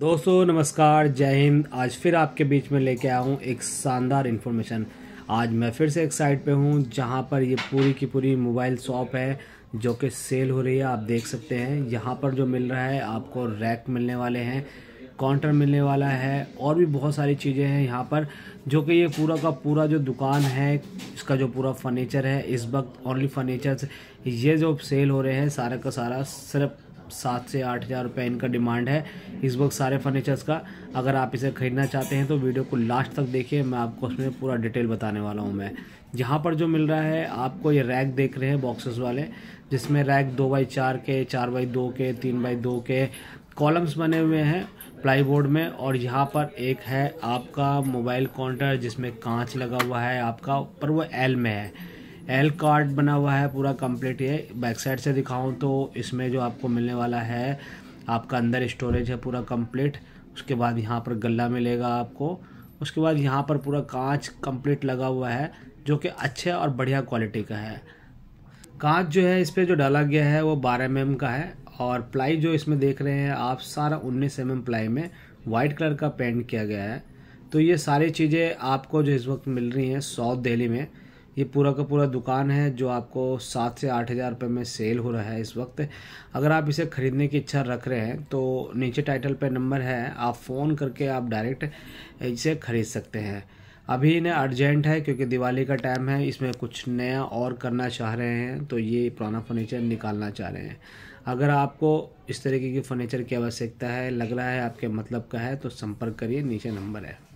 दोस्तों नमस्कार जय हिंद आज फिर आपके बीच में लेके आया हूँ एक शानदार इन्फॉर्मेशन आज मैं फिर से एक साइट पे हूँ जहाँ पर ये पूरी की पूरी मोबाइल शॉप है जो कि सेल हो रही है आप देख सकते हैं यहाँ पर जो मिल रहा है आपको रैक मिलने वाले हैं काउंटर मिलने वाला है और भी बहुत सारी चीज़ें हैं यहाँ पर जो कि ये पूरा का पूरा जो दुकान है इसका जो पूरा फर्नीचर है इस वक्त ओनली फर्नीचर ये जो सेल हो रहे हैं सारा का सारा सिर्फ सात से आठ हज़ार रुपये इनका डिमांड है इस वक्त सारे फर्नीचर्स का अगर आप इसे ख़रीदना चाहते हैं तो वीडियो को लास्ट तक देखिए मैं आपको उसमें पूरा डिटेल बताने वाला हूँ मैं यहाँ पर जो मिल रहा है आपको ये रैक देख रहे हैं बॉक्सेस वाले जिसमें रैक दो बाई चार के चार बाई दो के तीन बाई दो के कॉलम्स बने हुए हैं प्लाईबोर्ड में और यहाँ पर एक है आपका मोबाइल काउंटर जिसमें कांच लगा हुआ है आपका पर वो एल में है एल कार्ड बना हुआ है पूरा कंप्लीट ये बैक साइड से दिखाऊं तो इसमें जो आपको मिलने वाला है आपका अंदर स्टोरेज है पूरा कंप्लीट उसके बाद यहाँ पर गला मिलेगा आपको उसके बाद यहाँ पर पूरा कांच कंप्लीट लगा हुआ है जो कि अच्छे और बढ़िया क्वालिटी का है कांच जो है इस पर जो डाला गया है वो बारह एम mm का है और प्लाई जो इसमें देख रहे हैं आप सारा उन्नीस एम mm प्लाई में वाइट कलर का पेंट किया गया है तो ये सारी चीज़ें आपको जो इस वक्त मिल रही हैं साउथ दिल्ली में ये पूरा का पूरा दुकान है जो आपको सात से आठ हज़ार रुपये में सेल हो रहा है इस वक्त अगर आप इसे ख़रीदने की इच्छा रख रहे हैं तो नीचे टाइटल पे नंबर है आप फ़ोन करके आप डायरेक्ट इसे ख़रीद सकते हैं अभी इन्हें अर्जेंट है क्योंकि दिवाली का टाइम है इसमें कुछ नया और करना चाह रहे हैं तो ये पुराना फर्नीचर निकालना चाह रहे हैं अगर आपको इस तरीके की फ़र्नीचर की आवश्यकता है लग रहा है आपके मतलब का है तो संपर्क करिए नीचे नंबर है